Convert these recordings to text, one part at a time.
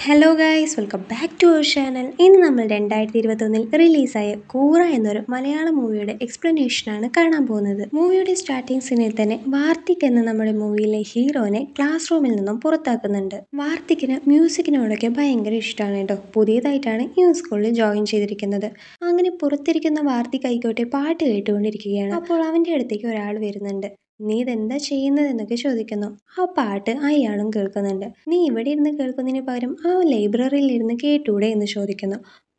Hello guys welcome back to our channel ഇന്ന് നമ്മൾ രണ്ടായിരത്തി ഇരുപത്തൊന്നിൽ റിലീസായ കൂറ എന്നൊരു മലയാള മൂവിയുടെ എക്സ്പ്ലനേഷനാണ് കാണാൻ പോകുന്നത് മൂവിയുടെ സ്റ്റാർട്ടിംഗ് സീനിൽ തന്നെ വാർത്തിക് എന്ന നമ്മുടെ മൂവിയിലെ ഹീറോനെ ക്ലാസ് റൂമിൽ നിന്നും പുറത്താക്കുന്നുണ്ട് വാർത്തിക്കിന് മ്യൂസിക്കിനോടൊക്കെ ഭയങ്കര ഇഷ്ടമാണ് കേട്ടോ പുതിയതായിട്ടാണ് ഈ സ്കൂളിൽ ജോയിൻ ചെയ്തിരിക്കുന്നത് അങ്ങനെ പുറത്തിരിക്കുന്ന വാർത്തിക് ആയിക്കോട്ടെ പാട്ട് കേട്ടുകൊണ്ടിരിക്കുകയാണ് അപ്പോൾ അവൻ്റെ അടുത്തേക്ക് ഒരാൾ വരുന്നുണ്ട് നീ ഇതെന്താ എന്നൊക്കെ ചോദിക്കുന്നു ആ പാട്ട് അയാളും കേൾക്കുന്നുണ്ട് നീ ഇവിടെ ഇരുന്ന് കേൾക്കുന്നതിന് പകരം ആ ലൈബ്രറിയിൽ ഇരുന്ന് കേട്ടൂടെ എന്ന് ചോദിക്കുന്നു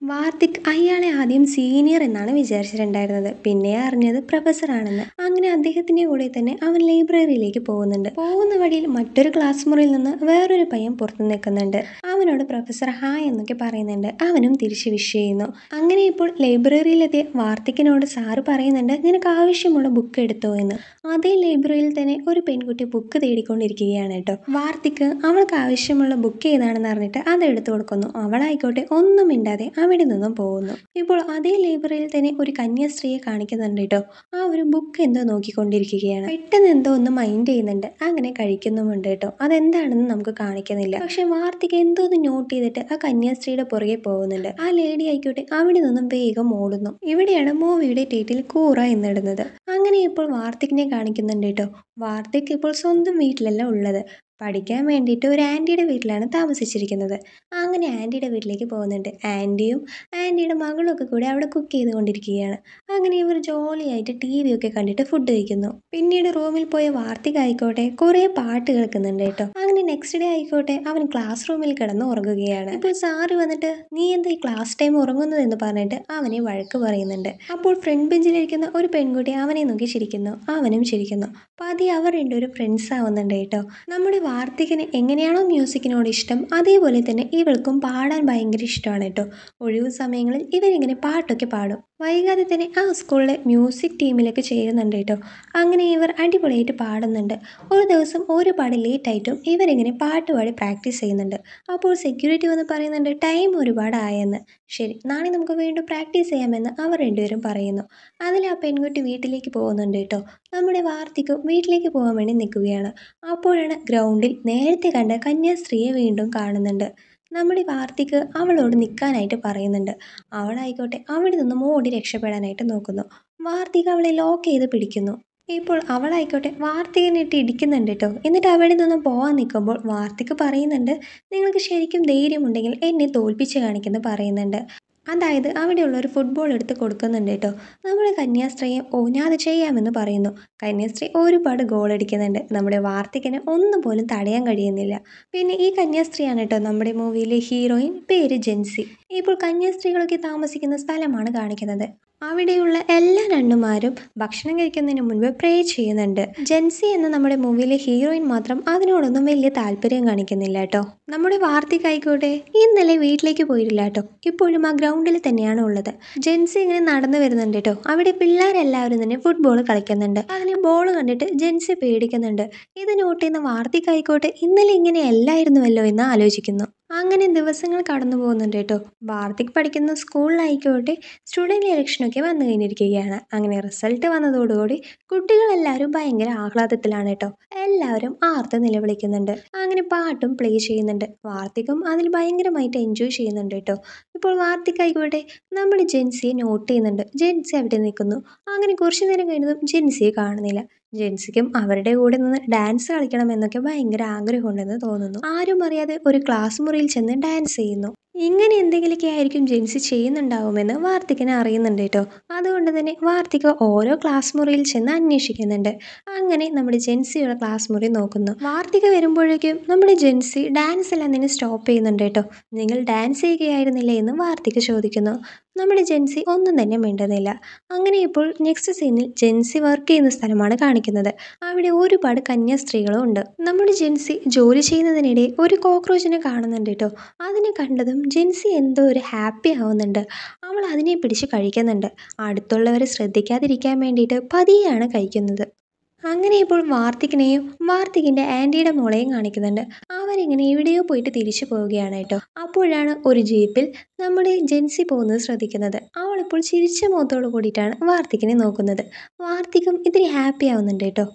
വാർത്തിക് അയാളെ ആദ്യം സീനിയർ എന്നാണ് വിചാരിച്ചിട്ടുണ്ടായിരുന്നത് പിന്നെ അറിഞ്ഞത് പ്രൊഫസർ ആണെന്ന് അങ്ങനെ അദ്ദേഹത്തിന്റെ കൂടെ തന്നെ അവൻ ലൈബ്രറിയിലേക്ക് പോകുന്നുണ്ട് പോകുന്ന വഴിയിൽ മറ്റൊരു ക്ലാസ് മുറിയിൽ നിന്ന് വേറൊരു പയ്യൻ പുറത്തു നിൽക്കുന്നുണ്ട് അവനോട് പ്രൊഫസർ ഹായ് എന്നൊക്കെ പറയുന്നുണ്ട് അവനും തിരിച്ച് വിഷ് ചെയ്യുന്നു അങ്ങനെ ഇപ്പോൾ ലൈബ്രറിയിലെത്തിയ വാർത്തിക്കിനോട് സാറ് പറയുന്നുണ്ട് നിനക്ക് ആവശ്യമുള്ള ബുക്ക് എടുത്തോ എന്ന് അതേ ലൈബ്രറിയിൽ തന്നെ ഒരു പെൺകുട്ടി ബുക്ക് തേടിക്കൊണ്ടിരിക്കുകയാണ് കേട്ടോ വാർത്തിക്ക് അവൾക്ക് ആവശ്യമുള്ള ബുക്ക് ഏതാണെന്ന് അറിഞ്ഞിട്ട് അത് എടുത്തു കൊടുക്കുന്നു അവളായിക്കോട്ടെ ഒന്നും മിണ്ടാതെ അവൻ അവിടെ നിന്നും പോകുന്നു ഇപ്പോൾ അതേ ലൈബ്രറിയിൽ തന്നെ ഒരു കന്യാസ്ത്രീയെ കാണിക്കുന്നുണ്ട് കേട്ടോ ആ ഒരു ബുക്ക് എന്തോ നോക്കിക്കൊണ്ടിരിക്കുകയാണ് പെട്ടെന്ന് എന്തോ ഒന്ന് മൈൻഡ് ചെയ്യുന്നുണ്ട് അങ്ങനെ കഴിക്കുന്നുമുണ്ട് കേട്ടോ അതെന്താണെന്ന് നമുക്ക് കാണിക്കുന്നില്ല പക്ഷെ വാർത്തിക എന്തോ ഒന്ന് നോട്ട് ചെയ്തിട്ട് ആ കന്യാസ്ത്രീയുടെ പുറകെ പോകുന്നുണ്ട് ആ ലേഡി ആയിക്കോട്ടെ അവിടെ നിന്നും വേഗം ഓടുന്നു ഇവിടെയാണ് മൂവിയുടെ ടൈറ്റിൽ കൂറ എന്നിടുന്നത് അങ്ങനെ ഇപ്പോൾ വാർത്തികിനെ കാണിക്കുന്നുണ്ട് കേട്ടോ വാർത്തിക് ഇപ്പോൾ സ്വന്തം വീട്ടിലല്ല ഉള്ളത് പഠിക്കാൻ വേണ്ടിയിട്ട് ഒരു ആൻറ്റിയുടെ വീട്ടിലാണ് താമസിച്ചിരിക്കുന്നത് അങ്ങനെ ആൻറ്റിയുടെ വീട്ടിലേക്ക് പോകുന്നുണ്ട് ആൻറ്റിയും ആൻറ്റിയുടെ മകളും ഒക്കെ കൂടി അവിടെ കുക്ക് ചെയ്തുകൊണ്ടിരിക്കുകയാണ് അങ്ങനെ ഇവർ ജോലിയായിട്ട് ടി വി ഒക്കെ കണ്ടിട്ട് ഫുഡ് കഴിക്കുന്നു പിന്നീട് റൂമിൽ പോയ വാർത്തിക ആയിക്കോട്ടെ കുറേ പാട്ട് കേൾക്കുന്നുണ്ട് കേട്ടോ അങ്ങനെ നെക്സ്റ്റ് ഡേ ആയിക്കോട്ടെ അവൻ ക്ലാസ് റൂമിൽ കിടന്ന് ഉറങ്ങുകയാണ് ഇപ്പോൾ സാറ് വന്നിട്ട് നീ എന്താ ഈ ക്ലാസ് ടൈം ഉറങ്ങുന്നത് എന്ന് പറഞ്ഞിട്ട് അവനെ വഴക്ക് പറയുന്നുണ്ട് അപ്പോൾ ഫ്രണ്ട് ബെഞ്ചിലിരിക്കുന്ന ഒരു പെൺകുട്ടി അവനെ നോക്കി ചിരിക്കുന്നു അവനും ചിരിക്കുന്നു അപ്പോൾ അതേ അവർ രണ്ടുപേരും ഫ്രണ്ട്സ് ആവുന്നുണ്ട് കേട്ടോ നമ്മുടെ കാർത്തികന് എങ്ങനെയാണോ മ്യൂസിക്കിനോട് ഇഷ്ടം അതേപോലെ തന്നെ ഇവൾക്കും പാടാൻ ഭയങ്കര ഇഷ്ടമാണ് കേട്ടോ ഒഴിവു സമയങ്ങളിൽ ഇവരിങ്ങനെ പാട്ടൊക്കെ പാടും വൈകാതെ തന്നെ ആ സ്കൂളിലെ മ്യൂസിക് ടീമിലൊക്കെ ചേരുന്നുണ്ട് കേട്ടോ അങ്ങനെ ഇവർ അടിപൊളിയായിട്ട് പാടുന്നുണ്ട് ഒരു ദിവസം ഒരുപാട് ലേറ്റായിട്ടും ഇവരിങ്ങനെ പാട്ട് പാടി പ്രാക്ടീസ് ചെയ്യുന്നുണ്ട് അപ്പോൾ സെക്യൂരിറ്റി വന്ന് പറയുന്നുണ്ട് ടൈം ഒരുപാടായെന്ന് ശരി നാളെ നമുക്ക് വീണ്ടും പ്രാക്ടീസ് ചെയ്യാമെന്ന് അവർ രണ്ടുപേരും പറയുന്നു അതിൽ ആ പെൺകുട്ടി വീട്ടിലേക്ക് പോകുന്നുണ്ട് കേട്ടോ നമ്മുടെ വാർത്തിക്കും വീട്ടിലേക്ക് പോകാൻ വേണ്ടി നിൽക്കുകയാണ് അപ്പോഴാണ് ഗ്രൗണ്ടിൽ നേരത്തെ കണ്ട കന്യാസ്ത്രീയെ വീണ്ടും കാണുന്നുണ്ട് നമ്മുടെ വാർത്തിക്ക് അവളോട് നിൽക്കാനായിട്ട് പറയുന്നുണ്ട് അവളായിക്കോട്ടെ അവിടെ നിന്നും ഓടി രക്ഷപ്പെടാനായിട്ട് നോക്കുന്നു വാർത്തിക അവളെ ലോക്ക് ചെയ്ത് പിടിക്കുന്നു ഇപ്പോൾ അവളായിക്കോട്ടെ വാർത്തികനിട്ട് ഇടിക്കുന്നുണ്ട് കേട്ടോ എന്നിട്ട് അവിടെ നിന്നും പോകാൻ നിൽക്കുമ്പോൾ വാർത്തക്ക് പറയുന്നുണ്ട് നിങ്ങൾക്ക് ശരിക്കും ധൈര്യമുണ്ടെങ്കിൽ എന്നെ തോൽപ്പിച്ച് കാണിക്കുന്നു പറയുന്നുണ്ട് അതായത് അവിടെയുള്ള ഒരു ഫുട്ബോൾ എടുത്ത് കൊടുക്കുന്നുണ്ട് കേട്ടോ നമ്മുടെ കന്യാസ്ത്രീയെ ഓ ഞാൻ അത് ചെയ്യാമെന്ന് പറയുന്നു കന്യാസ്ത്രീ ഒരുപാട് ഗോൾ അടിക്കുന്നുണ്ട് നമ്മുടെ വാർത്തകനെ ഒന്നും പോലും തടയാൻ കഴിയുന്നില്ല പിന്നെ ഈ കന്യാസ്ത്രീയാണ് കേട്ടോ നമ്മുടെ മൂവിയിലെ ഹീറോയിൻ പേര് ജെൻസി ഇപ്പോൾ കന്യാസ്ത്രീകളൊക്കെ താമസിക്കുന്ന സ്ഥലമാണ് കാണിക്കുന്നത് അവിടെയുള്ള എല്ലാ രണ്ടുമാരും ഭക്ഷണം കഴിക്കുന്നതിന് മുൻപ് പ്രേ ചെയ്യുന്നുണ്ട് ജെൻസി എന്ന നമ്മുടെ മൂവിയിലെ ഹീറോയിൻ മാത്രം അതിനോടൊന്നും വലിയ താല്പര്യം കാണിക്കുന്നില്ല കേട്ടോ നമ്മുടെ വാർത്തിക് ആയിക്കോട്ടെ ഇന്നലെ വീട്ടിലേക്ക് പോയിട്ടില്ല കേട്ടോ ഇപ്പോഴും ആ ഗ്രൗണ്ടിൽ തന്നെയാണ് ഉള്ളത് ജെൻസി ഇങ്ങനെ നടന്നു വരുന്നുണ്ട് കേട്ടോ അവിടെ പിള്ളേരെല്ലാവരും തന്നെ ഫുട്ബോൾ കളിക്കുന്നുണ്ട് അതിൽ ബോൾ കണ്ടിട്ട് ജെൻസി പേടിക്കുന്നുണ്ട് ഇത് നോട്ട് ചെയ്യുന്ന വാർത്തിക് ആയിക്കോട്ടെ ഇന്നലെ ഇങ്ങനെ അല്ലായിരുന്നുവല്ലോ എന്ന് ആലോചിക്കുന്നു അങ്ങനെ ദിവസങ്ങൾ കടന്നു പോകുന്നുണ്ട് കേട്ടോ ഭാർത്തിക് പഠിക്കുന്ന സ്കൂളിലായിക്കോട്ടെ സ്റ്റുഡൻറ്റ് ഇലക്ഷനൊക്കെ വന്നു കഴിഞ്ഞിരിക്കുകയാണ് അങ്ങനെ റിസൾട്ട് വന്നതോടുകൂടി കുട്ടികളെല്ലാവരും ഭയങ്കര ആഹ്ലാദത്തിലാണ് കേട്ടോ എല്ലാവരും ആർത്ത് നിലവിളിക്കുന്നുണ്ട് അങ്ങനെ പാട്ടും പ്ലേ ചെയ്യുന്നുണ്ട് വാർത്തികും അതിൽ ഭയങ്കരമായിട്ട് എൻജോയ് ചെയ്യുന്നുണ്ട് കേട്ടോ ഇപ്പോൾ വാർത്തിക്കായിക്കോട്ടെ നമ്മൾ ജെൻസിയെ നോട്ട് ചെയ്യുന്നുണ്ട് ജെൻസി അവിടെ നിൽക്കുന്നു അങ്ങനെ കുറച്ച് നേരം കഴിഞ്ഞതും ജെൻസിയെ കാണുന്നില്ല ജെൻസിക്കും അവരുടെ കൂടെ നിന്ന് ഡാൻസ് കളിക്കണം എന്നൊക്കെ ഭയങ്കര ആഗ്രഹമുണ്ടെന്ന് തോന്നുന്നു ആരും അറിയാതെ ഒരു ക്ലാസ് മുറിയിൽ ചെന്ന് ഡാൻസ് ചെയ്യുന്നു. ഇങ്ങനെ എന്തെങ്കിലുമൊക്കെ ആയിരിക്കും ജെൻസി ചെയ്യുന്നുണ്ടാവുമെന്ന് വാർത്തികന് അറിയുന്നുണ്ട് കേട്ടോ അതുകൊണ്ട് തന്നെ വാർത്തിക ഓരോ ക്ലാസ് മുറിയിൽ ചെന്ന് അന്വേഷിക്കുന്നുണ്ട് അങ്ങനെ നമ്മുടെ ജെൻസിയുടെ ക്ലാസ് മുറി നോക്കുന്നു വാർത്തിക വരുമ്പോഴേക്കും നമ്മുടെ ജെൻസി ഡാൻസ് എല്ലാം നിന്നെ സ്റ്റോപ്പ് ചെയ്യുന്നുണ്ട് കേട്ടോ നിങ്ങൾ ഡാൻസ് ചെയ്യുകയായിരുന്നില്ലേ എന്ന് വാർത്തിക ചോദിക്കുന്നു നമ്മുടെ ജെൻസി ഒന്നും തന്നെ മിണ്ടുന്നില്ല അങ്ങനെ ഇപ്പോൾ നെക്സ്റ്റ് സീനിൽ ജെൻസി വർക്ക് ചെയ്യുന്ന സ്ഥലമാണ് കാണിക്കുന്നത് അവിടെ ഒരുപാട് കന്യാസ്ത്രീകളും ഉണ്ട് നമ്മുടെ ജെൻസി ജോലി ചെയ്യുന്നതിനിടെ ഒരു കോക്രോച്ചിനെ കാണുന്നുണ്ട് കേട്ടോ അതിനെ കണ്ടതും ജിൻസി എന്തോ ഒരു ഹാപ്പി ആവുന്നുണ്ട് അവൾ അതിനെ പിടിച്ച് കഴിക്കുന്നുണ്ട് അടുത്തുള്ളവരെ ശ്രദ്ധിക്കാതിരിക്കാൻ വേണ്ടിയിട്ട് പതിയാണ് കഴിക്കുന്നത് അങ്ങനെ ഇപ്പോൾ വാർത്തിക്കിനെയും വാർത്തികിൻ്റെ ആൻറ്റിയുടെ മോളെയും കാണിക്കുന്നുണ്ട് അവരിങ്ങനെ എവിടെയോ പോയിട്ട് തിരിച്ചു പോവുകയാണ് കേട്ടോ അപ്പോഴാണ് ഒരു ജീപ്പിൽ നമ്മുടെ ജെൻസി പോകുന്നത് ശ്രദ്ധിക്കുന്നത് അവളിപ്പോൾ ചിരിച്ച മുഖത്തോട് കൂടിയിട്ടാണ് വാർത്തികിനെ നോക്കുന്നത് വാർത്തികം ഇത്തിരി ഹാപ്പി ആവുന്നുണ്ട് കേട്ടോ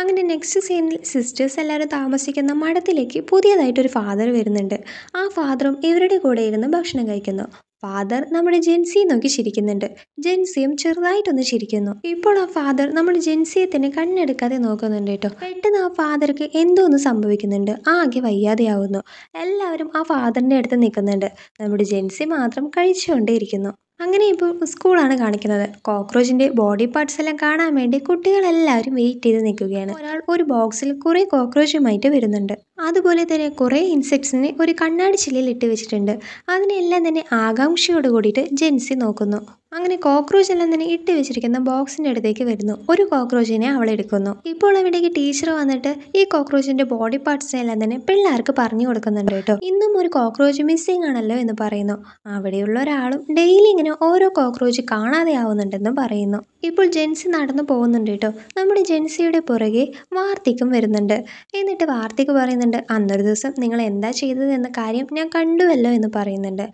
അങ്ങനെ നെക്സ്റ്റ് സീനിൽ സിസ്റ്റേഴ്സ് എല്ലാവരും താമസിക്കുന്ന മഠത്തിലേക്ക് പുതിയതായിട്ടൊരു ഫാദർ വരുന്നുണ്ട് ആ ഫാദറും ഇവരുടെ കൂടെ ഇരുന്ന് ഭക്ഷണം കഴിക്കുന്നു ഫാദർ നമ്മുടെ ജെൻസിയെ നോക്കി ചിരിക്കുന്നുണ്ട് ജെൻസിയും ചെറുതായിട്ടൊന്ന് ചിരിക്കുന്നു ഇപ്പോൾ ആ ഫാദർ നമ്മുടെ ജെൻസിയെ തന്നെ കണ്ണെടുക്കാതെ നോക്കുന്നുണ്ട് കേട്ടോ പെട്ടെന്ന് ആ ഫാദർക്ക് എന്തോ ഒന്ന് സംഭവിക്കുന്നുണ്ട് ആകെ വയ്യാതെയാവുന്നു എല്ലാവരും ആ ഫാദറിൻ്റെ അടുത്ത് നിൽക്കുന്നുണ്ട് നമ്മുടെ ജെൻസി മാത്രം കഴിച്ചുകൊണ്ടേയിരിക്കുന്നു അങ്ങനെ ഇപ്പോൾ സ്കൂളാണ് കാണിക്കുന്നത് കോക്രോച്ചിന്റെ ബോഡി പാർട്സ് എല്ലാം കാണാൻ വേണ്ടി കുട്ടികളെല്ലാവരും വെയിറ്റ് ചെയ്ത് നിൽക്കുകയാണ് ഒരാൾ ഒരു ബോക്സിൽ കുറേ കോക്രോച്ചുമായിട്ട് വരുന്നുണ്ട് അതുപോലെ തന്നെ കുറേ ഇൻസെക്ട്സിനെ ഒരു കണ്ണാടി ചില്ലിൽ ഇട്ട് വെച്ചിട്ടുണ്ട് അതിനെല്ലാം തന്നെ ആകാംക്ഷയോട് കൂടിയിട്ട് ജെൻസി നോക്കുന്നു അങ്ങനെ കോക്രോച്ച് എല്ലാം തന്നെ ഇട്ട് വെച്ചിരിക്കുന്ന ബോക്സിന്റെ അടുത്തേക്ക് വരുന്നു ഒരു കോക്രോച്ചിനെ അവൾ എടുക്കുന്നു ഇപ്പോൾ അവിടേക്ക് ടീച്ചർ വന്നിട്ട് ഈ കോക്രോച്ചിന്റെ ബോഡി പാർട്സ് എല്ലാം തന്നെ പിള്ളേർക്ക് പറഞ്ഞു കൊടുക്കുന്നുണ്ട് കേട്ടോ ഇന്നും ഒരു കോക്രോച്ച് മിസ്സിംഗ് ആണല്ലോ എന്ന് പറയുന്നു അവിടെയുള്ള ഒരാളും ഡെയിലി ഇങ്ങനെ ഓരോ കോക്രോച്ച് കാണാതെ ആവുന്നുണ്ടെന്നും പറയുന്നു ഇപ്പോൾ ജെൻസി നടന്നു പോകുന്നുണ്ട് കേട്ടോ നമ്മുടെ ജെൻസിയുടെ പുറകെ വാർത്തിക്കും വരുന്നുണ്ട് എന്നിട്ട് വാർത്തിക്ക് പറയുന്നുണ്ട് അന്നൊരു ദിവസം നിങ്ങൾ എന്താ ചെയ്തത് എന്ന കാര്യം ഞാൻ കണ്ടുവല്ലോ എന്ന് പറയുന്നുണ്ട്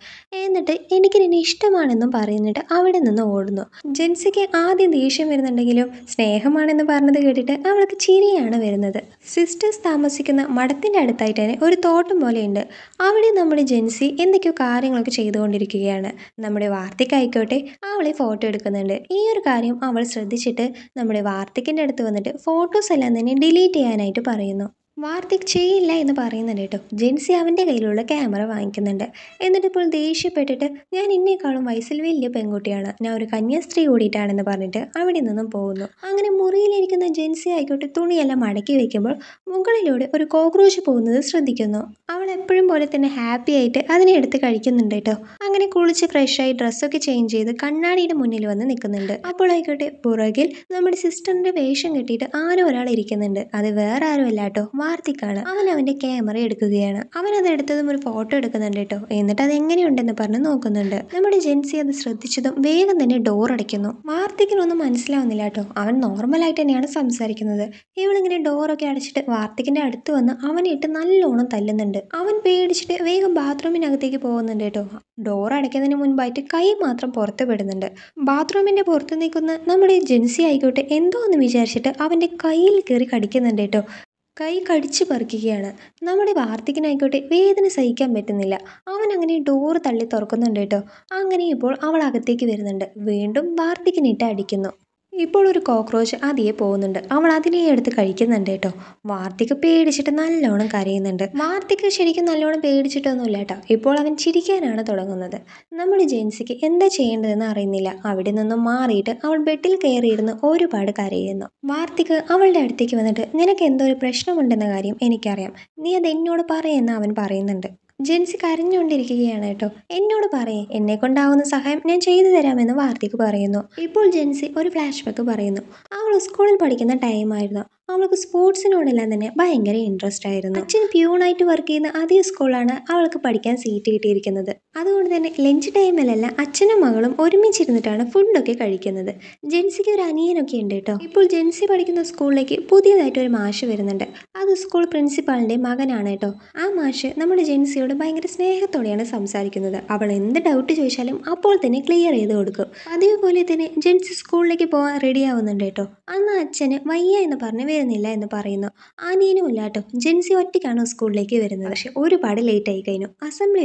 എന്നിട്ട് എനിക്ക് നിന്നെ ഇഷ്ടമാണെന്നും പറയുന്നുണ്ട് അവിടെ അവിടെ നിന്ന് ഓടുന്നു ജെൻസിക്ക് ആദ്യം ദേഷ്യം വരുന്നുണ്ടെങ്കിലും സ്നേഹമാണെന്ന് പറഞ്ഞത് കേട്ടിട്ട് അവൾക്ക് ചിരിയാണ് വരുന്നത് സിസ്റ്റേഴ്സ് താമസിക്കുന്ന മഠത്തിൻ്റെ അടുത്തായിട്ട് തന്നെ ഒരു തോട്ടം പോലെയുണ്ട് അവിടെ നമ്മുടെ ജെൻസി എന്തൊക്കെയോ കാര്യങ്ങളൊക്കെ ചെയ്തുകൊണ്ടിരിക്കുകയാണ് നമ്മുടെ വാർത്തിക്കായിക്കോട്ടെ അവളെ ഫോട്ടോ എടുക്കുന്നുണ്ട് ഈ ഒരു കാര്യം അവൾ ശ്രദ്ധിച്ചിട്ട് നമ്മുടെ വാർത്തിക്കിൻ്റെ അടുത്ത് വന്നിട്ട് ഫോട്ടോസ് എല്ലാം തന്നെ ഡിലീറ്റ് ചെയ്യാനായിട്ട് പറയുന്നു വാർത്തിക് ചെയ്യില്ല എന്ന് പറയുന്നുണ്ട് കേട്ടോ ജെൻസി അവൻ്റെ കയ്യിലുള്ള ക്യാമറ വാങ്ങിക്കുന്നുണ്ട് ഇപ്പോൾ ദേഷ്യപ്പെട്ടിട്ട് ഞാൻ ഇന്നേക്കാളും വയസ്സിൽ വലിയ പെൺകുട്ടിയാണ് ഞാൻ ഒരു കന്യാസ്ത്രീ കൂടിയിട്ടാണെന്ന് പറഞ്ഞിട്ട് അവിടെ നിന്നും പോകുന്നു അങ്ങനെ മുറിയിലിരിക്കുന്ന ജെൻസി ആയിക്കോട്ടെ തുണിയെല്ലാം മടക്കി വെക്കുമ്പോൾ മുകളിലൂടെ ഒരു കോക്രോച്ച് പോകുന്നത് ശ്രദ്ധിക്കുന്നു അവൾ എപ്പോഴും പോലെ തന്നെ ഹാപ്പി ആയിട്ട് അതിനെ എടുത്ത് കഴിക്കുന്നുണ്ട് കേട്ടോ അങ്ങനെ കുളിച്ച് ഫ്രഷായി ഡ്രസ്സൊക്കെ ചേഞ്ച് ചെയ്ത് കണ്ണാടിയുടെ മുന്നിൽ വന്ന് നിൽക്കുന്നുണ്ട് അപ്പോൾ പുറകിൽ നമ്മുടെ സിസ്റ്ററിൻ്റെ വേഷം കെട്ടിയിട്ട് ആരും ഒരാൾ ഇരിക്കുന്നുണ്ട് അത് വേറെ ആരും അല്ല കേട്ടോ വാർത്തിക്കാണ് അവൻ അവൻ്റെ ക്യാമറ എടുക്കുകയാണ് അവൻ അത് എടുത്തതും ഒരു ഫോട്ടോ എടുക്കുന്നുണ്ട് കേട്ടോ എന്നിട്ട് അത് എങ്ങനെയുണ്ടെന്ന് പറഞ്ഞ് നോക്കുന്നുണ്ട് നമ്മുടെ ജെൻസി അത് ശ്രദ്ധിച്ചതും വേഗം തന്നെ ഡോർ അടയ്ക്കുന്നു വാർത്തിക്കിനൊന്നും മനസ്സിലാവുന്നില്ല കേട്ടോ അവൻ നോർമലായിട്ട് തന്നെയാണ് സംസാരിക്കുന്നത് ഇവളിങ്ങനെ ഡോറൊക്കെ അടച്ചിട്ട് വാർത്തിക്കിന്റെ അടുത്ത് വന്ന് അവനെ ഇട്ട് നല്ലോണം തല്ലുന്നുണ്ട് അവൻ പേടിച്ചിട്ട് വേഗം ബാത്റൂമിനകത്തേക്ക് പോകുന്നുണ്ട് കേട്ടോ ഡോർ അടയ്ക്കുന്നതിന് മുൻപായിട്ട് കൈ മാത്രം പുറത്ത് പെടുന്നുണ്ട് ബാത്റൂമിന്റെ പുറത്ത് നിൽക്കുന്ന നമ്മുടെ ജെൻസി ആയിക്കോട്ടെ എന്തോ എന്ന് വിചാരിച്ചിട്ട് അവൻ്റെ കയ്യിൽ കയറി കടിക്കുന്നുണ്ട് കേട്ടോ കൈ കടിച്ചു പറിക്കുകയാണ് നമ്മുടെ വാർത്തികനായിക്കോട്ടെ വേദന സഹിക്കാൻ പറ്റുന്നില്ല അവൻ അങ്ങനെ ഡോറ് തള്ളി തുറക്കുന്നുണ്ട് കേട്ടോ അങ്ങനെ ഇപ്പോൾ അവൾ അകത്തേക്ക് വരുന്നുണ്ട് വീണ്ടും വാർത്തികനിട്ട് അടിക്കുന്നു ഇപ്പോൾ ഒരു കോക്രോച്ച് അതിയെ പോകുന്നുണ്ട് അവൾ അതിനെ എടുത്ത് കഴിക്കുന്നുണ്ട് കേട്ടോ വാർത്തിക്ക് പേടിച്ചിട്ട് നല്ലോണം കരയുന്നുണ്ട് വാർത്തിക്ക് ശരിക്കും നല്ലോണം പേടിച്ചിട്ടൊന്നുമില്ല കേട്ടോ ഇപ്പോൾ അവൻ ചിരിക്കാനാണ് തുടങ്ങുന്നത് നമ്മുടെ ജെയിൻസിക്ക് എന്താ ചെയ്യേണ്ടതെന്ന് അറിയുന്നില്ല അവിടെ നിന്നും മാറിയിട്ട് അവൾ ബെഡിൽ കയറിയിരുന്ന് ഒരുപാട് കരയുന്നു വാർത്തിക്ക് അവളുടെ അടുത്തേക്ക് വന്നിട്ട് നിനക്ക് എന്തോ ഒരു പ്രശ്നമുണ്ടെന്ന കാര്യം എനിക്കറിയാം നീ അത് എന്നോട് പറയെന്ന് അവൻ പറയുന്നുണ്ട് ജെൻസി കരഞ്ഞുകൊണ്ടിരിക്കുകയാണ് കേട്ടോ എന്നോട് പറയേ എന്നെ കൊണ്ടാവുന്ന സഹായം ഞാൻ ചെയ്തു തരാമെന്ന് വാർത്തിക്ക് പറയുന്നു ഇപ്പോൾ ജെൻസി ഒരു ഫ്ലാഷ് ബാക്ക് പറയുന്നു അവൾ സ്കൂളിൽ പഠിക്കുന്ന ടൈമായിരുന്നു അവൾക്ക് സ്പോർട്സിനോടെല്ലാം തന്നെ ഭയങ്കര ഇൻട്രസ്റ്റ് ആയിരുന്നു അച്ഛൻ പ്യൂണായിട്ട് വർക്ക് ചെയ്യുന്ന അതേ സ്കൂളാണ് അവൾക്ക് പഠിക്കാൻ സീറ്റ് കിട്ടിയിരിക്കുന്നത് അതുകൊണ്ട് തന്നെ ലഞ്ച് ടൈമിലെല്ലാം അച്ഛനും മകളും ഒരുമിച്ചിരുന്നിട്ടാണ് ഫുഡൊക്കെ കഴിക്കുന്നത് ജെൻസിക്ക് ഒരു അനിയനൊക്കെ ഉണ്ട് കേട്ടോ ഇപ്പോൾ ജെൻസി പഠിക്കുന്ന സ്കൂളിലേക്ക് പുതിയതായിട്ട് ഒരു മാഷ് വരുന്നുണ്ട് അത് സ്കൂൾ പ്രിൻസിപ്പാളിൻ്റെ മകനാണ് കേട്ടോ ആ മാഷ് നമ്മുടെ ജെൻസിയോട് ഭയങ്കര സ്നേഹത്തോടെയാണ് സംസാരിക്കുന്നത് അവൾ എന്ത് ഡൗട്ട് ചോദിച്ചാലും അപ്പോൾ തന്നെ ക്ലിയർ ചെയ്ത് കൊടുക്കും അതേപോലെ തന്നെ ജെൻസി സ്കൂളിലേക്ക് പോകാൻ റെഡി ആവുന്നുണ്ട് കേട്ടോ അന്ന് അച്ഛന് വയ്യ എന്ന് പറഞ്ഞ് വരുന്നില്ല എന്ന് പറയുന്നു ആനീനും ഇല്ലാട്ടോ ജെൻസി ഒറ്റയ്ക്കാണ് സ്കൂളിലേക്ക് വരുന്നത് പക്ഷെ ഒരുപാട് ലേറ്റ് ആയി കഴിഞ്ഞു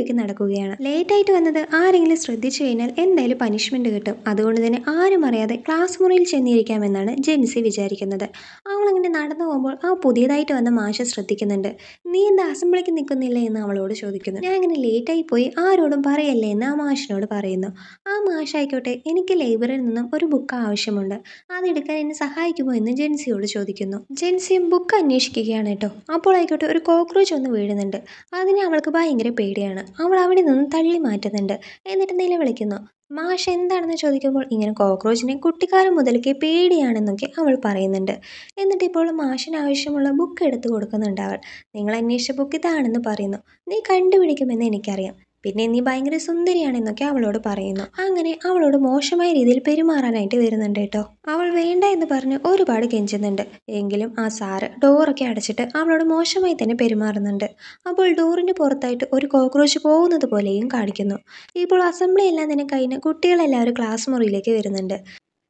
ഒക്കെ നടക്കുകയാണ് ലേറ്റ് ആയിട്ട് വന്നത് ആരെങ്കിലും ശ്രദ്ധിച്ചു കഴിഞ്ഞാൽ എന്തായാലും പനിഷ്മെന്റ് കിട്ടും അതുകൊണ്ട് തന്നെ ആരും അറിയാതെ ക്ലാസ് മുറിയിൽ ചെന്നിരിക്കാമെന്നാണ് ജെൻസി വിചാരിക്കുന്നത് അവൾ അങ്ങനെ നടന്നു പോകുമ്പോൾ ആ പുതിയതായിട്ട് വന്ന മാഷ ശ്രദ്ധിക്കുന്നുണ്ട് നീ എന്താ അസംബ്ലിക്ക് നിൽക്കുന്നില്ല എന്ന് അവളോട് ചോദിക്കുന്നു ഞാൻ അങ്ങനെ ലേറ്റായി പോയി ആരോടും പറയല്ലേ എന്ന് ആ മാഷിനോട് പറയുന്നു ആ മാഷായിക്കോട്ടെ എനിക്ക് ലൈബ്രറിയിൽ നിന്നും ഒരു ബുക്ക് ആവശ്യമുണ്ട് അതെടുക്കാൻ എന്നെ സഹായിക്കുമോ എന്ന് ജെൻസിയോട് ചോദിക്കുന്നു വന്നു ജെൻസി ബുക്ക് അന്വേഷിക്കുകയാണ് കേട്ടോ അപ്പോൾ ആയിക്കോട്ടെ ഒരു കോക്രോച്ച് ഒന്ന് വീഴുന്നുണ്ട് അതിനെ അവൾക്ക് ഭയങ്കര പേടിയാണ് അവൾ അവിടെ നിന്ന് തള്ളി മാറ്റുന്നുണ്ട് എന്നിട്ട് നിലവിളിക്കുന്നു മാഷ് എന്താണെന്ന് ചോദിക്കുമ്പോൾ ഇങ്ങനെ കോക്രോച്ചിനെ കുട്ടിക്കാലം മുതൽക്കേ പേടിയാണെന്നൊക്കെ അവൾ പറയുന്നുണ്ട് എന്നിട്ട് ഇപ്പോൾ മാഷിന് ആവശ്യമുള്ള ബുക്ക് എടുത്തു കൊടുക്കുന്നുണ്ട് അവൾ നിങ്ങൾ അന്വേഷിച്ച ബുക്ക് ഇതാണെന്ന് പറയുന്നു നീ കണ്ടുപിടിക്കുമെന്ന് എനിക്കറിയാം പിന്നെ നീ ഭയങ്കര സുന്ദരിയാണെന്നൊക്കെ അവളോട് പറയുന്നു അങ്ങനെ അവളോട് മോശമായ രീതിയിൽ പെരുമാറാനായിട്ട് വരുന്നുണ്ട് കേട്ടോ അവൾ വേണ്ട എന്ന് പറഞ്ഞ് ഒരുപാട് കെഞ്ചുന്നുണ്ട് എങ്കിലും ആ സാറ് ഡോറൊക്കെ അടച്ചിട്ട് അവളോട് മോശമായി തന്നെ പെരുമാറുന്നുണ്ട് അപ്പോൾ ഡോറിന് പുറത്തായിട്ട് ഒരു കോക്രോച്ച് പോകുന്നത് പോലെയും കാണിക്കുന്നു ഇപ്പോൾ അസംബ്ലി എല്ലാം തന്നെ കഴിഞ്ഞ് കുട്ടികളെല്ലാവരും ക്ലാസ് മുറിയിലേക്ക് വരുന്നുണ്ട്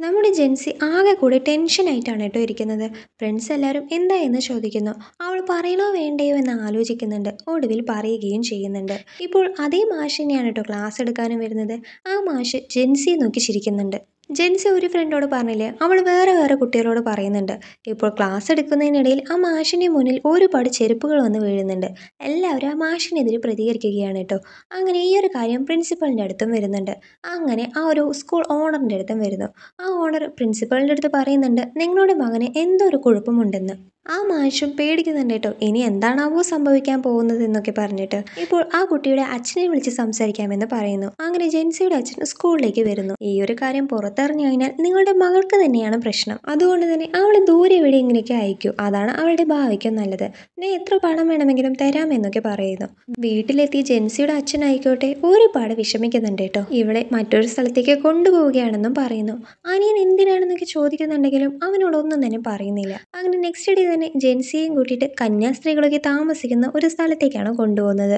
നമ്മുടെ ജെൻസി ആകെ കൂടി ടെൻഷനായിട്ടാണ് കേട്ടോ ഇരിക്കുന്നത് ഫ്രണ്ട്സ് എല്ലാവരും എന്താ എന്ന് ചോദിക്കുന്നു അവൾ പറയണോ വേണ്ടയോ എന്ന് ആലോചിക്കുന്നുണ്ട് ഒടുവിൽ പറയുകയും ചെയ്യുന്നുണ്ട് ഇപ്പോൾ അതേ മാഷിനെയാണ് കേട്ടോ ക്ലാസ് എടുക്കാനും വരുന്നത് ആ മാഷ് ജെൻസിയെ നോക്കി ചിരിക്കുന്നുണ്ട് ജെൻസി ഒരു ഫ്രണ്ടോട് പറഞ്ഞില്ലേ അവൾ വേറെ വേറെ കുട്ടികളോട് പറയുന്നുണ്ട് ഇപ്പോൾ ക്ലാസ് എടുക്കുന്നതിനിടയിൽ ആ മാഷിൻ്റെ മുന്നിൽ ഒരുപാട് ചെരുപ്പുകൾ വന്ന് വീഴുന്നുണ്ട് എല്ലാവരും ആ മാഷിനെതിരെ പ്രതികരിക്കുകയാണ് കേട്ടോ അങ്ങനെ ഈ ഒരു കാര്യം പ്രിൻസിപ്പളിൻ്റെ അടുത്തും വരുന്നുണ്ട് അങ്ങനെ ആ ഒരു സ്കൂൾ ഓണറിൻ്റെ അടുത്തും വരുന്നു ആ ഓണർ പ്രിൻസിപ്പളിൻ്റെ അടുത്ത് പറയുന്നുണ്ട് നിങ്ങളുടെ മകന് എന്തോ ഒരു കുഴപ്പമുണ്ടെന്ന് ആ മാഷും പേടിക്കുന്നുണ്ട് കേട്ടോ ഇനി എന്താണാവോ സംഭവിക്കാൻ പോകുന്നത് എന്നൊക്കെ പറഞ്ഞിട്ട് ഇപ്പോൾ ആ കുട്ടിയുടെ അച്ഛനെ വിളിച്ച് സംസാരിക്കാമെന്ന് പറയുന്നു അങ്ങനെ ജെൻസിയുടെ അച്ഛൻ സ്കൂളിലേക്ക് വരുന്നു ഈ ഒരു കാര്യം പുറത്തിറങ്ങി കഴിഞ്ഞാൽ നിങ്ങളുടെ മകൾക്ക് തന്നെയാണ് പ്രശ്നം അതുകൊണ്ട് തന്നെ അവളെ ദൂരെ എവിടെ ഇങ്ങനെയൊക്കെ അയക്കൂ അതാണ് അവളുടെ ഭാവിക്കും നല്ലത് നീ എത്ര പണം വേണമെങ്കിലും തരാമെന്നൊക്കെ പറയുന്നു വീട്ടിലെത്തി ജെൻസിയുടെ അച്ഛൻ ആയിക്കോട്ടെ ഒരുപാട് വിഷമിക്കുന്നുണ്ട് കേട്ടോ ഇവളെ മറ്റൊരു സ്ഥലത്തേക്ക് കൊണ്ടുപോവുകയാണെന്നും പറയുന്നു അനിയൻ എന്തിനാണെന്നൊക്കെ ചോദിക്കുന്നുണ്ടെങ്കിലും അവനോടൊന്നും തന്നെ പറയുന്നില്ല അങ്ങനെ നെക്സ്റ്റ് ഡേ തന്നെ ജെൻസിയെയും കൂട്ടിയിട്ട് കന്യാസ്ത്രീകളൊക്കെ താമസിക്കുന്ന ഒരു സ്ഥലത്തേക്കാണ് കൊണ്ടുപോകുന്നത്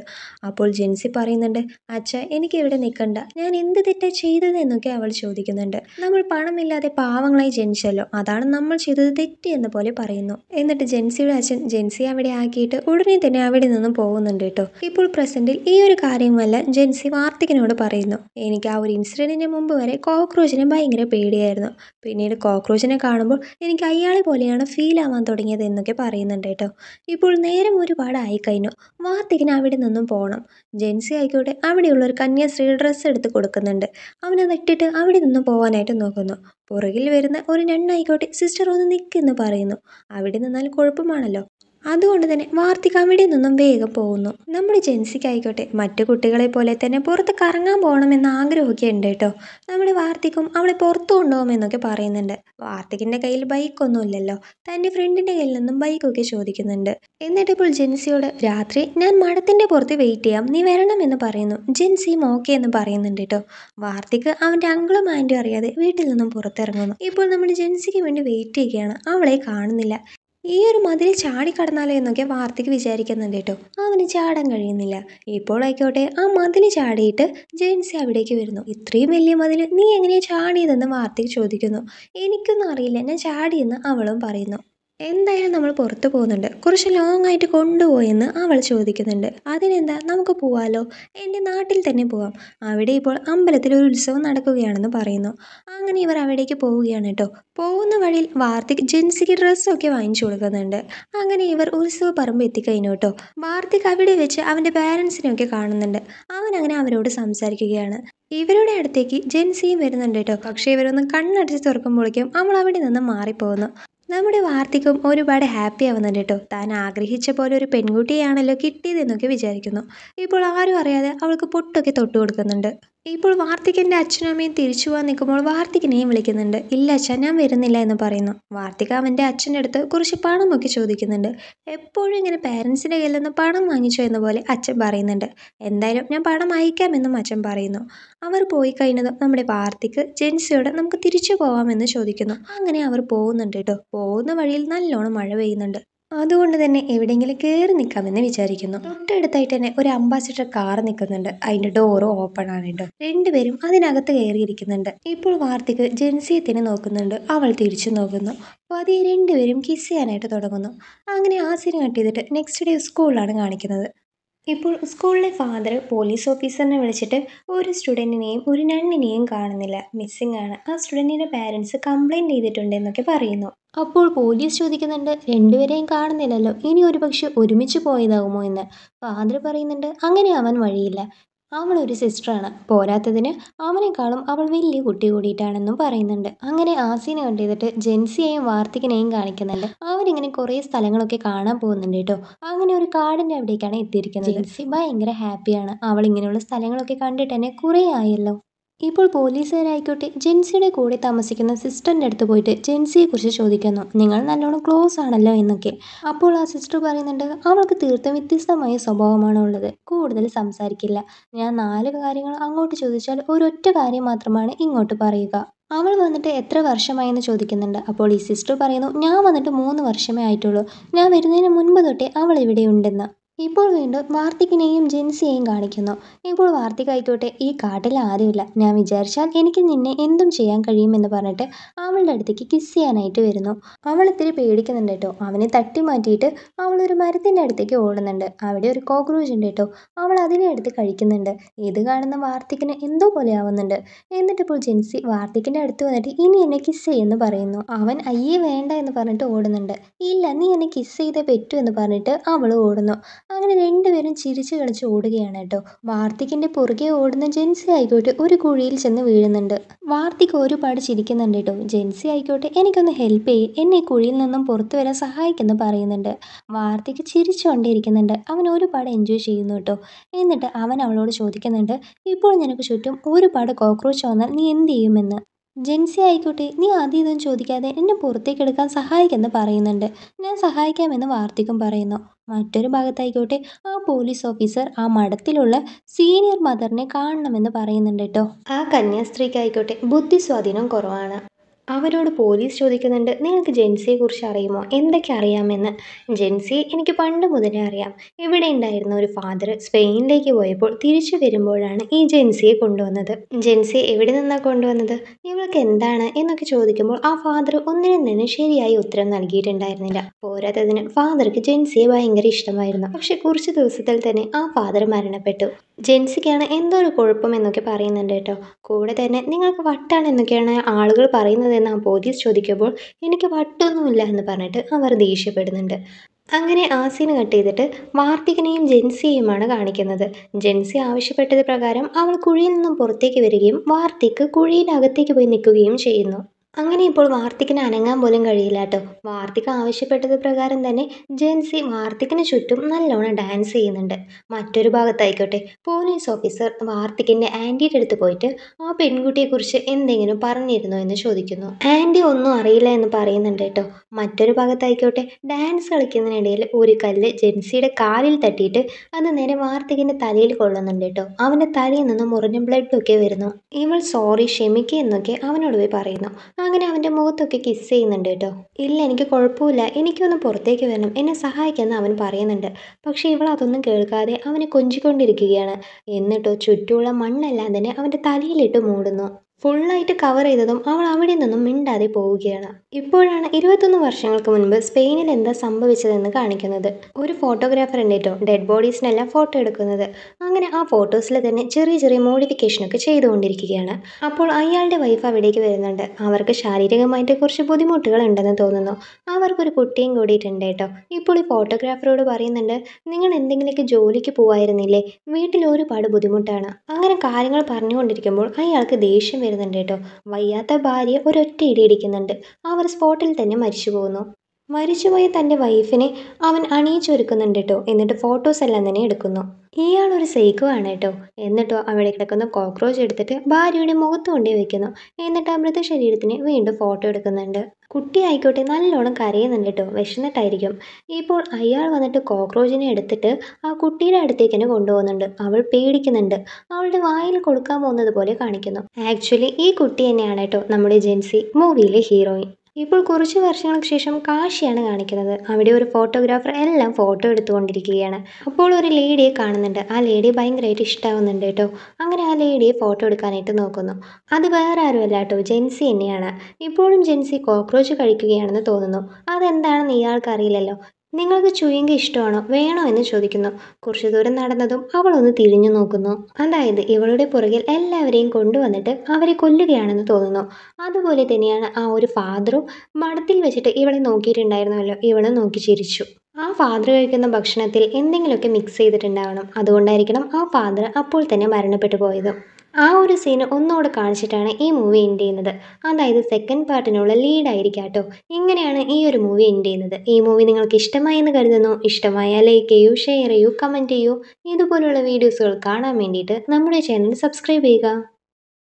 അപ്പോൾ ജെൻസി പറയുന്നുണ്ട് അച്ഛ എനിക്ക് ഇവിടെ നിൽക്കണ്ട ഞാൻ എന്ത് തെറ്റാ ചെയ്തത് എന്നൊക്കെ അവൾ ചോദിക്കുന്നുണ്ട് നമ്മൾ പണമില്ലാതെ പാവങ്ങളായി ജനിച്ചല്ലോ അതാണ് നമ്മൾ ചെയ്തത് തെറ്റ് എന്ന പോലെ പറയുന്നു എന്നിട്ട് ജെൻസിയുടെ അച്ഛൻ ജെൻസി അവിടെ ആക്കിയിട്ട് ഉടനെ തന്നെ അവിടെ നിന്നും പോകുന്നുണ്ട് കേട്ടോ ഇപ്പോൾ പ്രസന്റിൽ ഈ ഒരു കാര്യമല്ല ജെൻസി വാർത്തികനോട് പറയുന്നു എനിക്ക് ആ ഒരു ഇൻസിഡന്റിന് മുമ്പ് വരെ കോക്രോച്ചിനെ ഭയങ്കര പേടിയായിരുന്നു പിന്നീട് കോക്രോച്ചിനെ കാണുമ്പോൾ എനിക്ക് അയാളെ പോലെയാണ് ഫീൽ ആവാൻ തുടങ്ങിയത് എന്നൊക്കെ പറയുന്നുണ്ട് കേട്ടോ ഇപ്പോൾ നേരം ഒരുപാട് ആയിക്കഴിഞ്ഞു വാർത്തികിന് അവിടെ നിന്നും പോകണം ജെൻസി ആയിക്കോട്ടെ അവിടെയുള്ളൊരു കന്യാസ്ത്രീ ഡ്രസ്സ് എടുത്ത് കൊടുക്കുന്നുണ്ട് അവനെ നെട്ടിട്ട് അവിടെ നിന്നും പോകാനായിട്ട് നോക്കുന്നു പുറകിൽ വരുന്ന ഒരു രണ്ണായിക്കോട്ടെ സിസ്റ്റർ ഒന്ന് നിൽക്കുന്നു പറയുന്നു അവിടെ നിന്നാൽ കുഴപ്പമാണല്ലോ അതുകൊണ്ട് തന്നെ വാർദ്ധക്യവിടെ നിന്നും വേഗം പോകുന്നു നമ്മുടെ ജെൻസിക്കായിക്കോട്ടെ മറ്റു കുട്ടികളെ പോലെ തന്നെ പുറത്ത് കറങ്ങാൻ പോകണമെന്ന് ആഗ്രഹമൊക്കെ ഉണ്ട് കേട്ടോ നമ്മുടെ വാർത്തിക്കും അവളെ പുറത്തു കൊണ്ടുപോകുമെന്നൊക്കെ പറയുന്നുണ്ട് വാർത്തികിൻ്റെ കയ്യിൽ ബൈക്കൊന്നും ഇല്ലല്ലോ തൻ്റെ ഫ്രണ്ടിൻ്റെ കയ്യിൽ നിന്നും ബൈക്കൊക്കെ ചോദിക്കുന്നുണ്ട് എന്നിട്ട് ഇപ്പോൾ ജെൻസിയോട് രാത്രി ഞാൻ മഠത്തിൻ്റെ പുറത്ത് വെയിറ്റ് ചെയ്യാം നീ വരണമെന്ന് പറയുന്നു ജെൻസിയും ഓക്കെ എന്ന് പറയുന്നുണ്ട് കേട്ടോ വാർത്തിക്ക് അവൻ്റെ അങ്കിളും ആൻറ്റും അറിയാതെ വീട്ടിൽ നിന്നും പുറത്തിറങ്ങുന്നു ഇപ്പോൾ നമ്മുടെ ജെൻസിക്ക് വേണ്ടി വെയിറ്റ് ചെയ്യുകയാണ് അവളെ കാണുന്നില്ല ഈ ഒരു മതിൽ ചാടിക്കടന്നാലോ എന്നൊക്കെ വാർത്തക്ക് വിചാരിക്കുന്നുണ്ട് കേട്ടോ അവന് ചാടാൻ കഴിയുന്നില്ല ഇപ്പോഴായിക്കോട്ടെ ആ മതിൽ ചാടിയിട്ട് ജെയിൻസി അവിടേക്ക് വരുന്നു ഇത്രയും വലിയ മതിൽ നീ എങ്ങനെയാ ചാടിയതെന്ന് വാർത്തക്ക് ചോദിക്കുന്നു എനിക്കൊന്നും അറിയില്ല ഞാൻ ചാടിയെന്ന് അവളും പറയുന്നു എന്തായാലും നമ്മൾ പുറത്ത് പോകുന്നുണ്ട് കുറച്ച് ലോങ് ആയിട്ട് കൊണ്ടുപോയെന്ന് അവൾ ചോദിക്കുന്നുണ്ട് അതിനെന്താ നമുക്ക് പോവാലോ എൻ്റെ നാട്ടിൽ തന്നെ പോവാം അവിടെ ഇപ്പോൾ അമ്പലത്തിൽ ഒരു ഉത്സവം നടക്കുകയാണെന്ന് പറയുന്നു അങ്ങനെ ഇവർ അവിടേക്ക് പോവുകയാണ് കേട്ടോ പോകുന്ന വഴിയിൽ വാർത്തിക് ജെൻസിക്ക് ഡ്രസ്സൊക്കെ വാങ്ങിച്ചു കൊടുക്കുന്നുണ്ട് അങ്ങനെ ഇവർ ഉത്സവ പറമ്പ് എത്തിക്കഴിഞ്ഞു കേട്ടോ വാർത്തിക് അവിടെ വെച്ച് അവൻ്റെ പാരൻസിനെയൊക്കെ കാണുന്നുണ്ട് അവൻ അങ്ങനെ അവരോട് സംസാരിക്കുകയാണ് ഇവരുടെ അടുത്തേക്ക് ജെൻസിയും വരുന്നുണ്ട് കേട്ടോ പക്ഷേ ഇവരൊന്ന് കണ്ണടച്ച് തുറക്കുമ്പോഴേക്കും അവൾ അവിടെ നിന്ന് മാറിപ്പോകുന്നു നമ്മുടെ വാർത്തിക്കും ഒരുപാട് ഹാപ്പി ആവുന്നുണ്ട് കേട്ടോ താൻ ആഗ്രഹിച്ച പോലെ ഒരു പെൺകുട്ടിയാണല്ലോ കിട്ടിയതെന്നൊക്കെ വിചാരിക്കുന്നു ഇപ്പോൾ ആരും അറിയാതെ അവൾക്ക് പൊട്ടൊക്കെ തൊട്ട് കൊടുക്കുന്നുണ്ട് ഇപ്പോൾ വാർത്തികൻ്റെ അച്ഛനും അമ്മയും തിരിച്ചു പോകാൻ നിൽക്കുമ്പോൾ വാർത്തികനെയും വിളിക്കുന്നുണ്ട് ഇല്ല അച്ഛാ ഞാൻ വരുന്നില്ല എന്ന് പറയുന്നു വാർത്തിക അവൻ്റെ അച്ഛൻ്റെ അടുത്ത് കുറച്ച് പണമൊക്കെ ചോദിക്കുന്നുണ്ട് എപ്പോഴും ഇങ്ങനെ പാരൻസിൻ്റെ കയ്യിൽ നിന്ന് പണം വാങ്ങിച്ചോ എന്ന പോലെ അച്ഛൻ പറയുന്നുണ്ട് എന്തായാലും ഞാൻ പണം അയക്കാമെന്നും അച്ഛൻ പറയുന്നു അവർ പോയി കഴിഞ്ഞതും നമ്മുടെ വാർത്തിക്ക് ജെൻസിയോട് നമുക്ക് തിരിച്ചു പോകാമെന്ന് ചോദിക്കുന്നു അങ്ങനെ അവർ പോകുന്നുണ്ട് കേട്ടോ പോകുന്ന വഴിയിൽ നല്ലോണം മഴ പെയ്യുന്നുണ്ട് അതുകൊണ്ട് തന്നെ എവിടെയെങ്കിലും കയറി നിൽക്കാമെന്ന് വിചാരിക്കുന്നു തൊട്ടടുത്തായിട്ട് തന്നെ ഒരു അംബാസിഡർ കാർ നിൽക്കുന്നുണ്ട് അതിന്റെ ഡോറ് ഓപ്പൺ ആണ് കേട്ടോ രണ്ടുപേരും അതിനകത്ത് കയറിയിരിക്കുന്നുണ്ട് ഇപ്പോൾ വാർത്തക്ക് ജെൻസിയത്തിന് നോക്കുന്നുണ്ട് അവൾ തിരിച്ചു നോക്കുന്നു പതിയെ രണ്ടുപേരും കിസ് ചെയ്യാനായിട്ട് തുടങ്ങുന്നു അങ്ങനെ ആ സീൻ കട്ട് ചെയ്തിട്ട് നെക്സ്റ്റ് ഡേ സ്കൂളിലാണ് കാണിക്കുന്നത് ഇപ്പോൾ സ്കൂളിലെ ഫാദർ പോലീസ് ഓഫീസറിനെ വിളിച്ചിട്ട് ഒരു സ്റ്റുഡൻറ്റിനെയും ഒരു നണ്ണിനെയും കാണുന്നില്ല മിസ്സിംഗ് ആണ് ആ സ്റ്റുഡൻറ്റിൻ്റെ പാരൻസ് കംപ്ലയിൻറ്റ് ചെയ്തിട്ടുണ്ട് എന്നൊക്കെ പറയുന്നു അപ്പോൾ പോലീസ് ചോദിക്കുന്നുണ്ട് രണ്ടുപേരെയും കാണുന്നില്ലല്ലോ ഇനി ഒരു ഒരുമിച്ച് പോയതാകുമോ എന്ന് ഫാദർ പറയുന്നുണ്ട് അങ്ങനെ ആവാൻ വഴിയില്ല അവളൊരു സിസ്റ്ററാണ് പോരാത്തതിന് അവനെക്കാളും അവൾ വലിയ കുട്ടി കൂടിയിട്ടാണെന്നും പറയുന്നുണ്ട് അങ്ങനെ ആസിനെ ചെയ്തിട്ട് ജെൻസിയെയും വാർത്തികനെയും കാണിക്കുന്നുണ്ട് അവരിങ്ങനെ കുറേ സ്ഥലങ്ങളൊക്കെ കാണാൻ പോകുന്നുണ്ട് കേട്ടോ അങ്ങനെ ഒരു കാടിൻ്റെ അവിടേക്കാണ് എത്തിയിരിക്കുന്നത് ജെൻസി ഭയങ്കര ഹാപ്പിയാണ് അവൾ ഇങ്ങനെയുള്ള സ്ഥലങ്ങളൊക്കെ കണ്ടിട്ട് തന്നെ കുറേ ആയല്ലോ ഇപ്പോൾ പോലീസുകാരായിക്കോട്ടെ ജെൻസിയുടെ കൂടെ താമസിക്കുന്ന സിസ്റ്ററിൻ്റെ അടുത്ത് പോയിട്ട് ജെൻസിയെക്കുറിച്ച് ചോദിക്കുന്നു നിങ്ങൾ നല്ലോണം ക്ലോസ് ആണല്ലോ എന്നൊക്കെ അപ്പോൾ ആ സിസ്റ്റർ പറയുന്നുണ്ട് അവൾക്ക് തീർത്തും വ്യത്യസ്തമായ സ്വഭാവമാണ് ഉള്ളത് കൂടുതൽ സംസാരിക്കില്ല ഞാൻ നാല് കാര്യങ്ങൾ അങ്ങോട്ട് ചോദിച്ചാൽ ഒരൊറ്റ കാര്യം മാത്രമാണ് ഇങ്ങോട്ട് പറയുക അവൾ വന്നിട്ട് എത്ര വർഷമായി എന്ന് ചോദിക്കുന്നുണ്ട് അപ്പോൾ ഈ സിസ്റ്റർ പറയുന്നു ഞാൻ വന്നിട്ട് മൂന്ന് വർഷമേ ആയിട്ടുള്ളൂ ഞാൻ വരുന്നതിന് മുൻപ് തൊട്ടേ അവൾ ഇവിടെ ഉണ്ടെന്ന് ഇപ്പോൾ വീണ്ടും വാർത്തികിനെയും ജെൻസിയെയും കാണിക്കുന്നു. ഇപ്പോൾ ആയിക്കോട്ടെ ഈ കാട്ടിൽ ആരുമില്ല. ഞാൻ വിചാരിച്ചാൽ എനിക്ക് നിന്നെ എന്തും ചെയ്യാൻ കഴിയുമെന്ന് പറഞ്ഞിട്ട് അവളുടെ അടുത്തേക്ക് കിസ് ചെയ്യാനായിട്ട് വരുന്നു. ഇത്തിരി പേടിക്കുന്നുണ്ട് കേട്ടോ അവനെ അവൾ ഒരു മരത്തിന്റെ അടുത്തേക്ക് ഓടുന്നുണ്ട്. അവിടെ ഒരു കോക്രോച്ച് ഉണ്ട് ട്ടോ. അവൾ അതിനെ എടുത്ത് കഴിക്കുന്നുണ്ട്. ഇത് കാണുന്ന വാർത്തികിന് എന്തോ പോലെ ആവുന്നുണ്ട് എന്നിട്ട് ഇപ്പോൾ ജെൻസി വാർത്തികിന്റെ അടുത്ത് വന്നിട്ട് ഇനി എന്നെ കിസ് ചെയ്യുമെന്ന് പറയുന്നു. അവൻ അയ്യേ വേണ്ട എന്ന് പറഞ്ഞിട്ട് ഓടുന്നുണ്ട്. ഇല്ല നീ എന്നെ കിസ് ചെയ്തേ പറ്റൂ എന്ന് പറഞ്ഞിട്ട് അവൾ ഓടുന്നു. അങ്ങനെ രണ്ടുപേരും ചിരിച്ചു കളിച്ച് ഓടുകയാണ് കേട്ടോ വാർത്തിക്കിന്റെ പുറകെ ഓടുന്ന ജെൻസി ആയിക്കോട്ടെ ഒരു കുഴിയിൽ ചെന്ന് വീഴുന്നുണ്ട് വാർത്തിക്ക് ഒരുപാട് ചിരിക്കുന്നുണ്ട് കേട്ടോ ജെൻസി ആയിക്കോട്ടെ എനിക്കൊന്ന് ഹെൽപ്പ് ചെയ്യ് എന്നെ കുഴിയിൽ നിന്നും പുറത്തു വരാൻ സഹായിക്കുന്നു പറയുന്നുണ്ട് വാർത്തിക്ക് ചിരിച്ചുകൊണ്ടേയിരിക്കുന്നുണ്ട് അവൻ ഒരുപാട് എൻജോയ് ചെയ്യുന്നു കേട്ടോ എന്നിട്ട് അവൻ അവളോട് ചോദിക്കുന്നുണ്ട് ഇപ്പോൾ നിനക്ക് ചുറ്റും ഒരുപാട് കോക്രോച്ച് വന്നാൽ നീ എന്ത് ചെയ്യുമെന്ന് ജെൻസി ആയിക്കോട്ടെ നീ ആദ്യം ഇതൊന്നും ചോദിക്കാതെ എന്നെ എടുക്കാൻ സഹായിക്കെന്ന് പറയുന്നുണ്ട് ഞാൻ സഹായിക്കാമെന്ന് വാർത്തിക്കും പറയുന്നു മറ്റൊരു ഭാഗത്തായിക്കോട്ടെ ആ പോലീസ് ഓഫീസർ ആ മഠത്തിലുള്ള സീനിയർ മദറിനെ കാണണമെന്ന് പറയുന്നുണ്ട് കേട്ടോ ആ കന്യാസ്ത്രീക്കായിക്കോട്ടെ ബുദ്ധി സ്വാധീനം കുറവാണ് അവരോട് പോലീസ് ചോദിക്കുന്നുണ്ട് നിങ്ങൾക്ക് ജെൻസിയെ കുറിച്ച് അറിയുമോ എന്തൊക്കെ അറിയാമെന്ന് ജെൻസി എനിക്ക് പണ്ട് മുതലേ അറിയാം ഇവിടെ ഉണ്ടായിരുന്ന ഒരു ഫാദർ സ്പെയിനിലേക്ക് പോയപ്പോൾ തിരിച്ചു വരുമ്പോഴാണ് ഈ ജെൻസിയെ കൊണ്ടുവന്നത് ജെൻസി എവിടെ നിന്നാണ് കൊണ്ടുവന്നത് ഇവൾക്ക് എന്താണ് എന്നൊക്കെ ചോദിക്കുമ്പോൾ ആ ഫാദർ ഒന്നിനും തന്നെ ശരിയായി ഉത്തരം നൽകിയിട്ടുണ്ടായിരുന്നില്ല പോരാത്തതിന് ഫാദർക്ക് ജെൻസിയെ ഭയങ്കര ഇഷ്ടമായിരുന്നു പക്ഷെ കുറച്ച് ദിവസത്തിൽ തന്നെ ആ ഫാദർ മരണപ്പെട്ടു ജെൻസിക്കാണ് എന്തോ ഒരു കുഴപ്പം എന്നൊക്കെ പറയുന്നുണ്ട് കേട്ടോ കൂടെ തന്നെ നിങ്ങൾക്ക് വട്ടാണ് എന്നൊക്കെയാണ് ആളുകൾ പറയുന്നത് എന്ന് ആ പോലീസ് ചോദിക്കുമ്പോൾ എനിക്ക് വട്ടൊന്നുമില്ല എന്ന് പറഞ്ഞിട്ട് അവർ ദേഷ്യപ്പെടുന്നുണ്ട് അങ്ങനെ ആ സീൻ കട്ട് ചെയ്തിട്ട് വാർത്തികനെയും ജെൻസിയെയുമാണ് കാണിക്കുന്നത് ജെൻസി ആവശ്യപ്പെട്ടത് പ്രകാരം അവൾ കുഴിയിൽ നിന്നും പുറത്തേക്ക് വരികയും വാർത്തിക്ക് കുഴിയിനകത്തേക്ക് പോയി നിൽക്കുകയും ചെയ്യുന്നു അങ്ങനെ ഇപ്പോൾ വാർത്തിക്കിന് അനങ്ങാൻ പോലും കഴിയില്ല കേട്ടോ വാർത്തിക്ക് ആവശ്യപ്പെട്ടത് പ്രകാരം തന്നെ ജെൻസി വാർത്തിക്കിന് ചുറ്റും നല്ലോണം ഡാൻസ് ചെയ്യുന്നുണ്ട് മറ്റൊരു ഭാഗത്തായിക്കോട്ടെ പോലീസ് ഓഫീസർ വാർത്തിക്കിൻ്റെ ആൻറ്റിയുടെ അടുത്ത് പോയിട്ട് ആ പെൺകുട്ടിയെക്കുറിച്ച് എന്തെങ്കിലും പറഞ്ഞിരുന്നോ എന്ന് ചോദിക്കുന്നു ആൻറ്റി ഒന്നും അറിയില്ല എന്ന് പറയുന്നുണ്ട് കേട്ടോ മറ്റൊരു ഭാഗത്തായിക്കോട്ടെ ഡാൻസ് കളിക്കുന്നതിനിടയിൽ ഒരു കല്ല് ജെൻസിയുടെ കാലിൽ തട്ടിയിട്ട് അത് നേരെ വാർത്തിക്കിൻ്റെ തലയിൽ കൊള്ളുന്നുണ്ട് കേട്ടോ അവൻ്റെ തലയിൽ നിന്ന് മുറിഞ്ഞ ബ്ലഡൊക്കെ വരുന്നു ഇവൾ സോറി ക്ഷമിക്കുക എന്നൊക്കെ അവനോട് പോയി പറയുന്നു അങ്ങനെ അവൻ്റെ മുഖത്തൊക്കെ കിസ് ചെയ്യുന്നുണ്ട് കേട്ടോ ഇല്ല എനിക്ക് കുഴപ്പമില്ല എനിക്കൊന്ന് പുറത്തേക്ക് വരണം എന്നെ സഹായിക്കുമെന്ന് അവൻ പറയുന്നുണ്ട് പക്ഷേ ഇവൾ അതൊന്നും കേൾക്കാതെ അവനെ കൊഞ്ചിക്കൊണ്ടിരിക്കുകയാണ് എന്നിട്ടോ ചുറ്റുമുള്ള മണ്ണെല്ലാം തന്നെ അവൻ്റെ തലയിലിട്ട് മൂടുന്നു ഫുള്ളായിട്ട് കവർ ചെയ്തതും അവൾ അവിടെ നിന്നും മിണ്ടാതെ പോവുകയാണ് ഇപ്പോഴാണ് ഇരുപത്തൊന്ന് വർഷങ്ങൾക്ക് മുൻപ് സ്പെയിനിൽ എന്താ സംഭവിച്ചതെന്ന് കാണിക്കുന്നത് ഒരു ഫോട്ടോഗ്രാഫർ ഉണ്ടേറ്റോ ഡെഡ് ബോഡീസിനെല്ലാം ഫോട്ടോ എടുക്കുന്നത് അങ്ങനെ ആ ഫോട്ടോസിൽ തന്നെ ചെറിയ ചെറിയ മോഡിഫിക്കേഷനൊക്കെ ചെയ്തുകൊണ്ടിരിക്കുകയാണ് അപ്പോൾ അയാളുടെ വൈഫ് അവിടേക്ക് വരുന്നുണ്ട് അവർക്ക് ശാരീരികമായിട്ട് കുറച്ച് ബുദ്ധിമുട്ടുകൾ ഉണ്ടെന്ന് തോന്നുന്നു അവർക്കൊരു കുട്ടിയും കൂടിയിട്ടുണ്ട് കേട്ടോ ഇപ്പോൾ ഈ ഫോട്ടോഗ്രാഫറോട് പറയുന്നുണ്ട് നിങ്ങൾ എന്തെങ്കിലുമൊക്കെ ജോലിക്ക് പോവായിരുന്നില്ലേ വീട്ടിൽ ഒരുപാട് ബുദ്ധിമുട്ടാണ് അങ്ങനെ കാര്യങ്ങൾ പറഞ്ഞുകൊണ്ടിരിക്കുമ്പോൾ അയാൾക്ക് ദേഷ്യം വരുന്നുണ്ട് കേട്ടോ വയ്യാത്ത ഭാര്യ ഒരൊറ്റ ഇടി ഇടിക്കുന്നുണ്ട് അവർ സ്പോട്ടിൽ തന്നെ മരിച്ചു പോകുന്നു മരിച്ചുപോയ തൻ്റെ വൈഫിനെ അവൻ അണിയിച്ചൊരുക്കുന്നുണ്ട് കേട്ടോ എന്നിട്ട് ഫോട്ടോസ് എല്ലാം തന്നെ എടുക്കുന്നു ഇയാളൊരു ആണ് കേട്ടോ എന്നിട്ടോ അവിടെ കിടക്കുന്ന കോക്രോച്ച് എടുത്തിട്ട് ഭാര്യയുടെ മുഖത്ത് കൊണ്ടേ വെക്കുന്നു എന്നിട്ട് അമൃത ശരീരത്തിന് വീണ്ടും ഫോട്ടോ എടുക്കുന്നുണ്ട് കുട്ടി ആയിക്കോട്ടെ നല്ലോണം കരയുന്നുണ്ട് കേട്ടോ വിശന്നിട്ടായിരിക്കും ഇപ്പോൾ അയാൾ വന്നിട്ട് കോക്രോച്ചിനെ എടുത്തിട്ട് ആ കുട്ടിയുടെ അടുത്തേക്ക് തന്നെ കൊണ്ടുപോകുന്നുണ്ട് അവൾ പേടിക്കുന്നുണ്ട് അവളുടെ വായിൽ കൊടുക്കാൻ പോകുന്നത് പോലെ കാണിക്കുന്നു ആക്ച്വലി ഈ കുട്ടി തന്നെയാണ് കേട്ടോ നമ്മുടെ ജെൻസി മൂവിയിലെ ഹീറോയിൻ ഇപ്പോൾ കുറച്ച് വർഷങ്ങൾക്ക് ശേഷം കാശിയാണ് കാണിക്കുന്നത് അവിടെ ഒരു ഫോട്ടോഗ്രാഫർ എല്ലാം ഫോട്ടോ എടുത്തുകൊണ്ടിരിക്കുകയാണ് അപ്പോൾ ഒരു ലേഡിയെ കാണുന്നുണ്ട് ആ ലേഡിയെ ഭയങ്കരമായിട്ട് ഇഷ്ടമാവുന്നുണ്ട് കേട്ടോ അങ്ങനെ ആ ലേഡിയെ ഫോട്ടോ എടുക്കാനായിട്ട് നോക്കുന്നു അത് വേറെ ആരുമല്ല കേട്ടോ ജെൻസി തന്നെയാണ് ഇപ്പോഴും ജെൻസി കോക്രോച്ച് കഴിക്കുകയാണെന്ന് തോന്നുന്നു അതെന്താണെന്ന് അറിയില്ലല്ലോ നിങ്ങൾക്ക് ചുയങ്ക ഇഷ്ടമാണോ വേണോ എന്ന് ചോദിക്കുന്നു കുറച്ച് ദൂരം നടന്നതും അവൾ ഒന്ന് തിരിഞ്ഞു നോക്കുന്നു അതായത് ഇവളുടെ പുറകിൽ എല്ലാവരെയും കൊണ്ടുവന്നിട്ട് അവരെ കൊല്ലുകയാണെന്ന് തോന്നുന്നു അതുപോലെ തന്നെയാണ് ആ ഒരു ഫാദറും മഠത്തിൽ വെച്ചിട്ട് ഇവളെ നോക്കിയിട്ടുണ്ടായിരുന്നല്ലോ ഇവളെ നോക്കി ചിരിച്ചു ആ ഫാദർ കഴിക്കുന്ന ഭക്ഷണത്തിൽ എന്തെങ്കിലുമൊക്കെ മിക്സ് ചെയ്തിട്ടുണ്ടാവണം അതുകൊണ്ടായിരിക്കണം ആ ഫാദർ അപ്പോൾ തന്നെ മരണപ്പെട്ടു പോയത് ആ ഒരു സീന് ഒന്നുകൂടെ കാണിച്ചിട്ടാണ് ഈ മൂവി എൻഡ് ചെയ്യുന്നത് അതായത് സെക്കൻഡ് പാർട്ടിനുള്ള ലീഡായിരിക്കാം കേട്ടോ ഇങ്ങനെയാണ് ഈ ഒരു മൂവി എൻഡ് ചെയ്യുന്നത് ഈ മൂവി നിങ്ങൾക്ക് ഇഷ്ടമായി എന്ന് കരുതുന്നു ഇഷ്ടമായാൽ ലൈക്ക് ചെയ്യൂ ഷെയർ ചെയ്യൂ കമൻറ്റ് ചെയ്യൂ ഇതുപോലുള്ള വീഡിയോസുകൾ കാണാൻ വേണ്ടിയിട്ട് നമ്മുടെ ചാനൽ സബ്സ്ക്രൈബ് ചെയ്യുക